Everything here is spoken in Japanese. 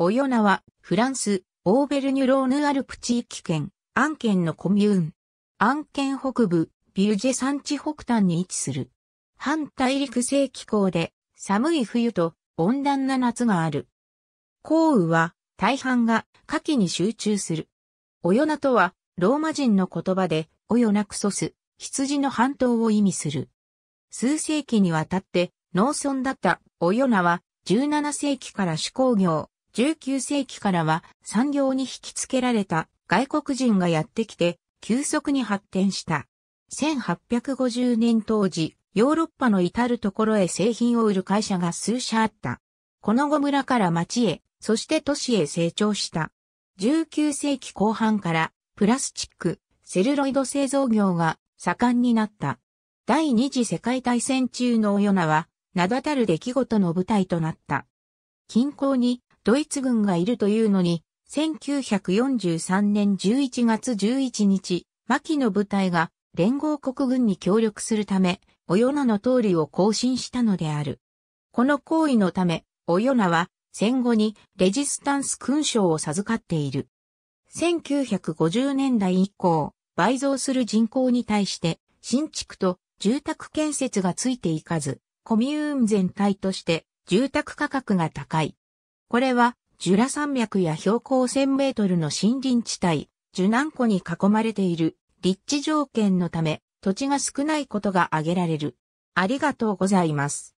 オヨナは、フランス、オーベルニュローヌアルプ地域圏、アン県のコミューン。アン県北部、ビュジェ山地北端に位置する。反大陸性気候で、寒い冬と温暖な夏がある。降雨は、大半が夏季に集中する。オヨナとは、ローマ人の言葉で、オヨナクソス、羊の半島を意味する。数世紀にわたって、農村だったオヨナは、17世紀から手工業、19世紀からは産業に引き付けられた外国人がやってきて急速に発展した。1850年当時、ヨーロッパの至るところへ製品を売る会社が数社あった。この後村から町へ、そして都市へ成長した。19世紀後半からプラスチック、セルロイド製造業が盛んになった。第二次世界大戦中のオヨナは名だたる出来事の舞台となった。近郊にドイツ軍がいるというのに、1943年11月11日、牧の部隊が連合国軍に協力するため、およなの通りを更新したのである。この行為のため、およなは戦後にレジスタンス勲章を授かっている。1950年代以降、倍増する人口に対して、新築と住宅建設がついていかず、コミューン全体として住宅価格が高い。これは、ジュラ山脈や標高1000メートルの森林地帯、ナン湖に囲まれている立地条件のため、土地が少ないことが挙げられる。ありがとうございます。